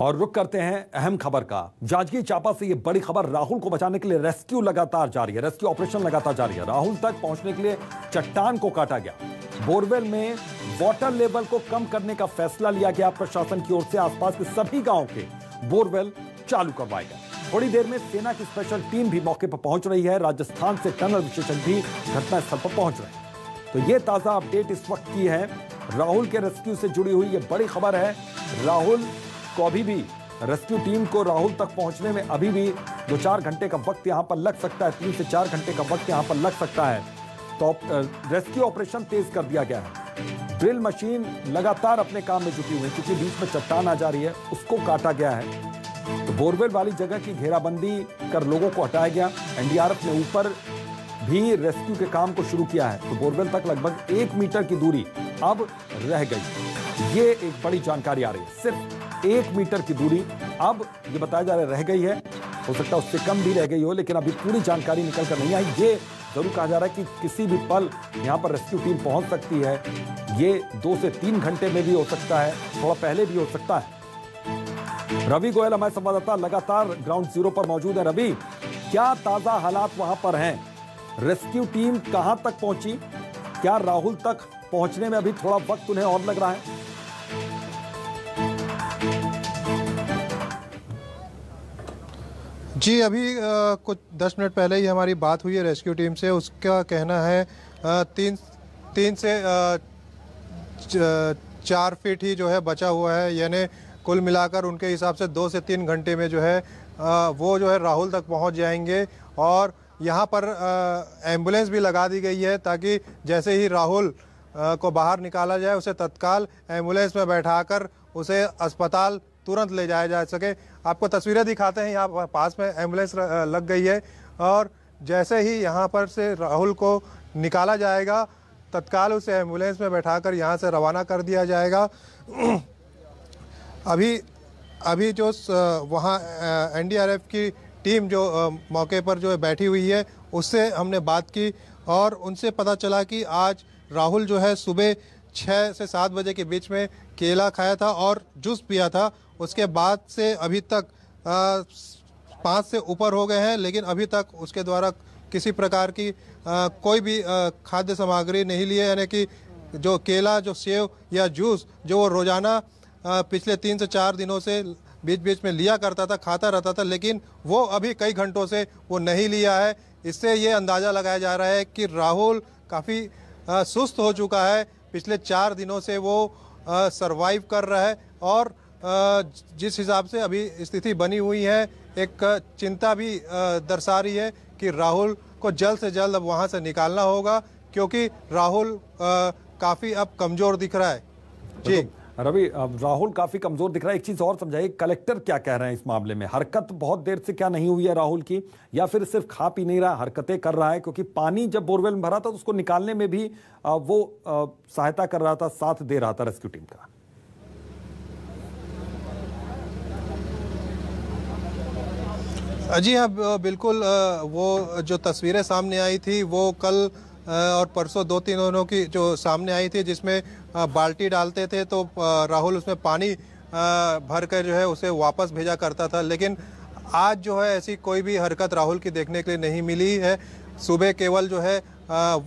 और रुक करते हैं अहम खबर का जांजगीर चांपा से यह बड़ी खबर राहुल को बचाने के लिए रेस्क्यू लगातार जारी है रेस्क्यू ऑपरेशन लगातार जारी है राहुल तक पहुंचने के लिए चट्टान को काटा गया बोरवेल में वाटर लेवल को कम करने का फैसला लिया गया प्रशासन की ओर से आसपास के सभी गांव के बोरवेल चालू करवाए गए थोड़ी देर में सेना की स्पेशल टीम भी मौके पर पहुंच रही है राजस्थान से टनल विशेषज्ञ भी घटनास्थल पर पहुंच रहे हैं तो ये ताजा अपडेट इस वक्त की है राहुल के रेस्क्यू से जुड़ी हुई ये बड़ी खबर है राहुल को अभी भी रेस्क्यू टीम को राहुल तक पहुंचने में अभी भी दो चार घंटे का वक्त यहां पर लग सकता है तीन से चार घंटे का वक्त यहां पर लग सकता है तो रेस्क्यू ऑपरेशन तेज कर दिया गया है ड्रिल मशीन लगातार अपने काम में जुटी हुई क्योंकि बीच में चट्टान आ जा रही है उसको काटा गया है तो बोरवेल वाली जगह की घेराबंदी कर लोगों को हटाया गया एनडीआरएफ ने ऊपर भी रेस्क्यू के काम को शुरू किया है तो बोरवेल तक लगभग एक मीटर की दूरी अब रह गई ये एक बड़ी जानकारी आ रही है सिर्फ एक मीटर की दूरी अब ये बताया जा रहा है रह गई है हो सकता है उससे कम भी रह गई हो लेकिन अभी पूरी जानकारी निकल कर नहीं आई ये जरूर कहा जा रहा है कि किसी भी पल यहाँ पर रेस्क्यू टीम पहुँच सकती है ये दो से तीन घंटे में भी हो सकता है थोड़ा पहले भी हो सकता है रवि गोयल हमारे संवाददाता लगातार ग्राउंड जीरो पर मौजूद है रवि क्या ताजा हालात वहां पर हैं रेस्क्यू टीम कहां तक पहुंची क्या राहुल तक पहुंचने में अभी थोड़ा वक्त उन्हें और लग रहा है जी अभी आ, कुछ दस मिनट पहले ही हमारी बात हुई है रेस्क्यू टीम से उसका कहना है आ, तीन तीन से आ, च, चार फीट ही जो है बचा हुआ है यानी कुल मिलाकर उनके हिसाब से दो से तीन घंटे में जो है आ, वो जो है राहुल तक पहुंच जाएंगे और यहाँ पर एम्बुलेंस भी लगा दी गई है ताकि जैसे ही राहुल आ, को बाहर निकाला जाए उसे तत्काल एम्बुलेंस में बैठाकर उसे अस्पताल तुरंत ले जाया जा सके आपको तस्वीरें दिखाते हैं यहाँ पास में एम्बुलेंस लग गई है और जैसे ही यहाँ पर से राहुल को निकाला जाएगा तत्काल उसे एम्बुलेंस में बैठाकर यहाँ से रवाना कर दिया जाएगा अभी अभी जो वहाँ एनडीआरएफ की टीम जो मौके पर जो बैठी हुई है उससे हमने बात की और उनसे पता चला कि आज राहुल जो है सुबह छः से सात बजे के बीच में केला खाया था और जूस पिया था उसके बाद से अभी तक पाँच से ऊपर हो गए हैं लेकिन अभी तक उसके द्वारा किसी प्रकार की आ, कोई भी खाद्य सामग्री नहीं ली है यानी कि जो केला जो सेव या जूस जो वो रोज़ाना पिछले तीन से चार दिनों से बीच बीच में लिया करता था खाता रहता था लेकिन वो अभी कई घंटों से वो नहीं लिया है इससे ये अंदाज़ा लगाया जा रहा है कि राहुल काफ़ी सुस्त हो चुका है पिछले चार दिनों से वो सरवाइव कर रहा है और जिस हिसाब से अभी स्थिति बनी हुई है एक चिंता भी दर्शा रही है कि राहुल को जल्द से जल्द अब वहाँ से निकालना होगा क्योंकि राहुल काफ़ी अब कमज़ोर दिख रहा है जी मतलब रवि राहुल काफी कमजोर दिख रहा है एक चीज और समझाइए कलेक्टर क्या कह रहे हैं इस मामले में हरकत बहुत देर से क्या नहीं हुई है राहुल की या फिर सिर्फ खा पी नहीं रहा हरकतें कर रहा है क्योंकि पानी जब बोरवेल में भरा था तो उसको निकालने में भी वो सहायता कर रहा था साथ दे रहा था रेस्क्यू टीम का जी हाँ बिल्कुल वो जो तस्वीरें सामने आई थी वो कल और परसों दो तीन दिनों की जो सामने आई थी जिसमें बाल्टी डालते थे तो राहुल उसमें पानी भर कर जो है उसे वापस भेजा करता था लेकिन आज जो है ऐसी कोई भी हरकत राहुल की देखने के लिए नहीं मिली है सुबह केवल जो है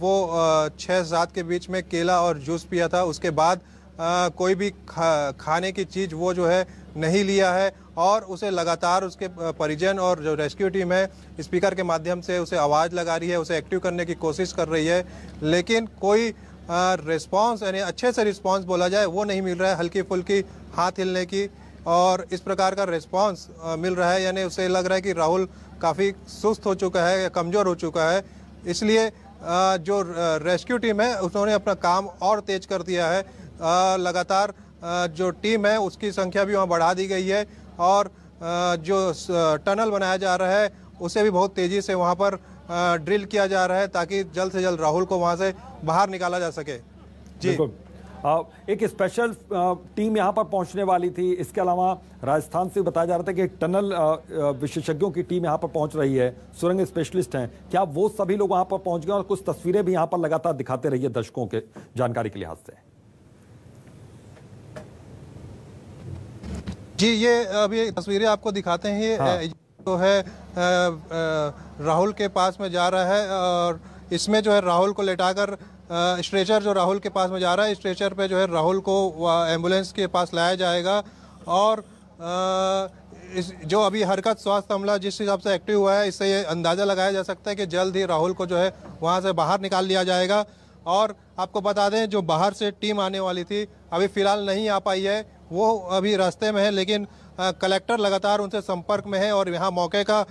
वो छः सात के बीच में केला और जूस पिया था उसके बाद कोई भी खा, खाने की चीज़ वो जो है नहीं लिया है और उसे लगातार उसके परिजन और जो रेस्क्यू टीम है स्पीकर के माध्यम से उसे आवाज़ लगा रही है उसे एक्टिव करने की कोशिश कर रही है लेकिन कोई रिस्पांस यानी अच्छे से रिस्पांस बोला जाए वो नहीं मिल रहा है हल्की फुल्की हाथ हिलने की और इस प्रकार का रिस्पांस मिल रहा है यानी उसे लग रहा है कि राहुल काफ़ी सुस्त हो चुका है या कमज़ोर हो चुका है इसलिए जो रेस्क्यू टीम है उन्होंने अपना काम और तेज कर दिया है लगातार जो टीम है उसकी संख्या भी वहाँ बढ़ा दी गई है और जो टनल बनाया जा रहा है उसे भी बहुत तेज़ी से वहाँ पर ड्रिल किया जा रहा है ताकि जल्द से जल्द राहुल को वहां से बाहर निकाला जा सके जी एक स्पेशल टीम यहां पर पहुंचने वाली थी इसके अलावा राजस्थान से बताया जा रहा था कि एक टनल विशेषज्ञों की टीम यहां पर पहुंच रही है सुरंग स्पेशलिस्ट हैं क्या वो सभी लोग वहां पर पहुंच गए और कुछ तस्वीरें भी यहां पर लगातार दिखाते रहिए दर्शकों के जानकारी के लिहाज से जी ये अभी तस्वीरें आपको दिखाते हैं हाँ। तो है राहुल के पास में जा रहा है और इसमें जो है राहुल को लेटाकर स्ट्रेचर जो राहुल के पास में जा रहा है स्ट्रेचर पे जो है राहुल को एम्बुलेंस के पास लाया जाएगा और इस जो अभी हरकत स्वास्थ्य अमला जिस हिसाब से एक्टिव हुआ है इससे ये अंदाज़ा लगाया जा सकता है कि जल्द ही राहुल को जो है वहाँ से बाहर निकाल लिया जाएगा और आपको बता दें जो बाहर से टीम आने वाली थी अभी फ़िलहाल नहीं आ पाई है वो अभी रास्ते में है लेकिन कलेक्टर लगातार उनसे संपर्क में है और यहाँ मौके का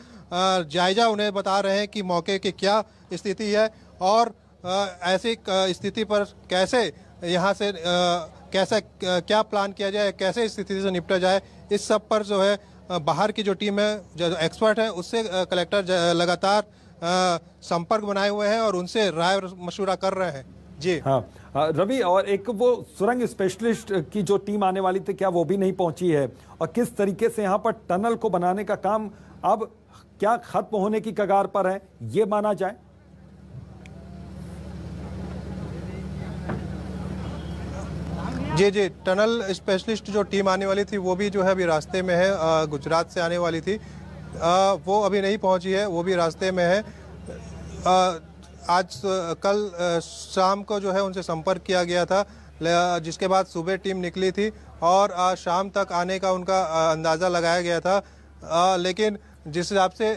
जायजा उन्हें बता रहे हैं कि मौके की क्या स्थिति है और ऐसी स्थिति पर कैसे यहाँ से कैसे क्या प्लान किया जाए कैसे स्थिति से निपटा जाए इस सब पर जो है बाहर की जो टीम है जो एक्सपर्ट है उससे कलेक्टर लगातार संपर्क बनाए हुए हैं और उनसे राय मशूरा कर रहे हैं जी हाँ रवि और एक वो सुरंग स्पेशलिस्ट की जो टीम आने वाली थी क्या वो भी नहीं पहुंची है और किस तरीके से यहाँ पर टनल को बनाने का काम अब क्या खत्म होने की कगार पर है ये माना जाए जी जी टनल स्पेशलिस्ट जो टीम आने वाली थी वो भी जो है अभी रास्ते में है गुजरात से आने वाली थी आ, वो अभी नहीं पहुंची है वो भी रास्ते में है आ, आज कल शाम को जो है उनसे संपर्क किया गया था जिसके बाद सुबह टीम निकली थी और शाम तक आने का उनका अंदाज़ा लगाया गया था लेकिन जिस हिसाब से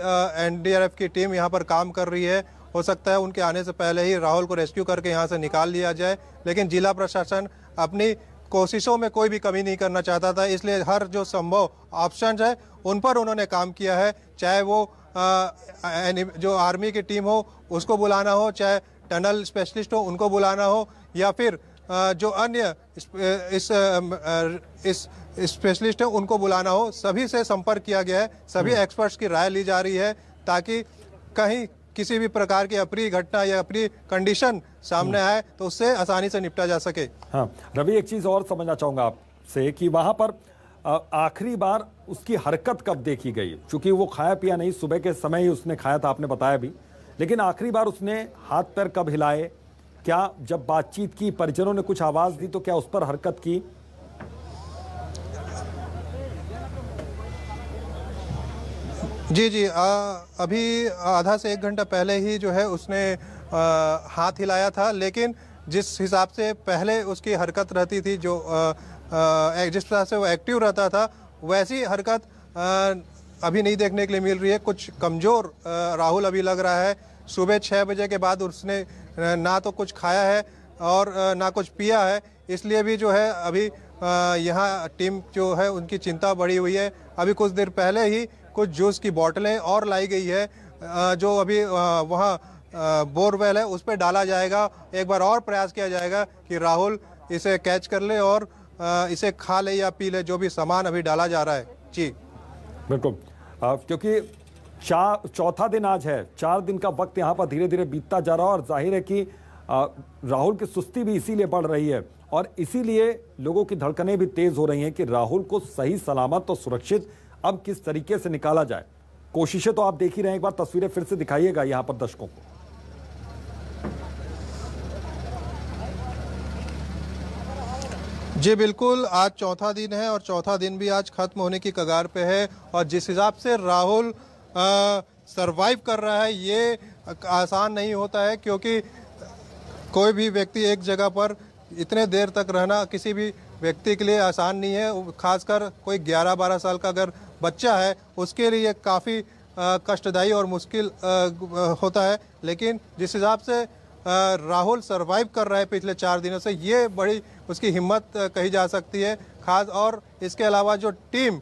एनडीआरएफ की टीम यहाँ पर काम कर रही है हो सकता है उनके आने से पहले ही राहुल को रेस्क्यू करके यहाँ से निकाल लिया जाए लेकिन जिला प्रशासन अपनी कोशिशों में कोई भी कमी नहीं करना चाहता था इसलिए हर जो संभव ऑप्शन है उन पर उन्होंने काम किया है चाहे वो जो आर्मी की टीम हो उसको बुलाना हो चाहे टनल स्पेशलिस्ट हो उनको बुलाना हो या फिर जो अन्य इस इस स्पेशलिस्ट हैं उनको बुलाना हो सभी से संपर्क किया गया है सभी एक्सपर्ट्स हम्म। की राय ली जा रही है ताकि कहीं किसी भी प्रकार की अप्रिय घटना या अप्रिय कंडीशन सामने हम्म। आए तो उससे आसानी से निपटा जा सके हाँ रवि एक चीज़ और समझना चाहूँगा आपसे कि वहाँ पर आखिरी बार उसकी हरकत कब देखी गई चूंकि वो खाया पिया नहीं सुबह के समय ही उसने खाया था आपने बताया भी लेकिन आखिरी बार उसने हाथ पैर कब हिलाए क्या जब बातचीत की परिजनों ने कुछ आवाज़ दी तो क्या उस पर हरकत की जी जी आ, अभी आधा से एक घंटा पहले ही जो है उसने आ, हाथ हिलाया था लेकिन जिस हिसाब से पहले उसकी हरकत रहती थी जो आ, जिस तरह से वो एक्टिव रहता था वैसी हरकत अभी नहीं देखने के लिए मिल रही है कुछ कमज़ोर राहुल अभी लग रहा है सुबह छः बजे के बाद उसने ना तो कुछ खाया है और ना कुछ पिया है इसलिए भी जो है अभी यहाँ टीम जो है उनकी चिंता बढ़ी हुई है अभी कुछ देर पहले ही कुछ जूस की बोतलें और लाई गई है जो अभी वहाँ बोरवेल है उस पर डाला जाएगा एक बार और प्रयास किया जाएगा कि राहुल इसे कैच कर ले और इसे खा ले या पी ले जो भी सामान अभी डाला जा रहा है जी बिल्कुल क्योंकि चार चौथा दिन आज है चार दिन का वक्त यहाँ पर धीरे धीरे बीतता जा रहा है और जाहिर है कि राहुल की सुस्ती भी इसीलिए बढ़ रही है और इसीलिए लोगों की धड़कनें भी तेज हो रही हैं कि राहुल को सही सलामत और सुरक्षित अब किस तरीके से निकाला जाए कोशिशें तो आप देख ही रहे हैं एक बार तस्वीरें फिर से दिखाइएगा यहाँ पर दर्शकों को जी बिल्कुल आज चौथा दिन है और चौथा दिन भी आज खत्म होने की कगार पे है और जिस हिसाब से राहुल सरवाइव कर रहा है ये आसान नहीं होता है क्योंकि कोई भी व्यक्ति एक जगह पर इतने देर तक रहना किसी भी व्यक्ति के लिए आसान नहीं है खासकर कोई 11-12 साल का अगर बच्चा है उसके लिए काफ़ी कष्टदायी और मुश्किल होता है लेकिन जिस हिसाब से राहुल सरवाइव कर रहा है पिछले चार दिनों से ये बड़ी उसकी हिम्मत कही जा सकती है खास और इसके अलावा जो टीम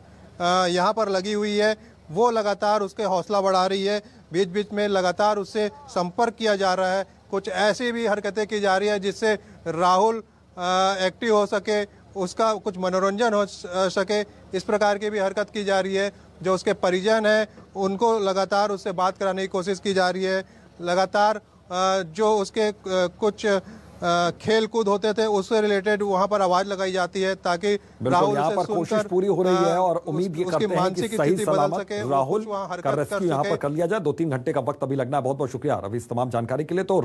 यहाँ पर लगी हुई है वो लगातार उसके हौसला बढ़ा रही है बीच बीच में लगातार उससे संपर्क किया जा रहा है कुछ ऐसी भी हरकतें की जा रही है जिससे राहुल एक्टिव हो सके उसका कुछ मनोरंजन हो सके इस प्रकार की भी हरकत की जा रही है जो उसके परिजन हैं उनको लगातार उससे बात कराने की कोशिश की जा रही है लगातार जो उसके कुछ खेल कूद होते थे उससे रिलेटेड वहाँ पर आवाज लगाई जाती है ताकि राहुल पर कोशिश पूरी हो रही है और उम्मीद ये करते हैं कि सही सलामत राहुल का रेस्क्यू यहाँ पर कर लिया जाए दो तीन घंटे का वक्त अभी लगना है बहुत बहुत शुक्रिया रवि इस तमाम जानकारी के लिए तो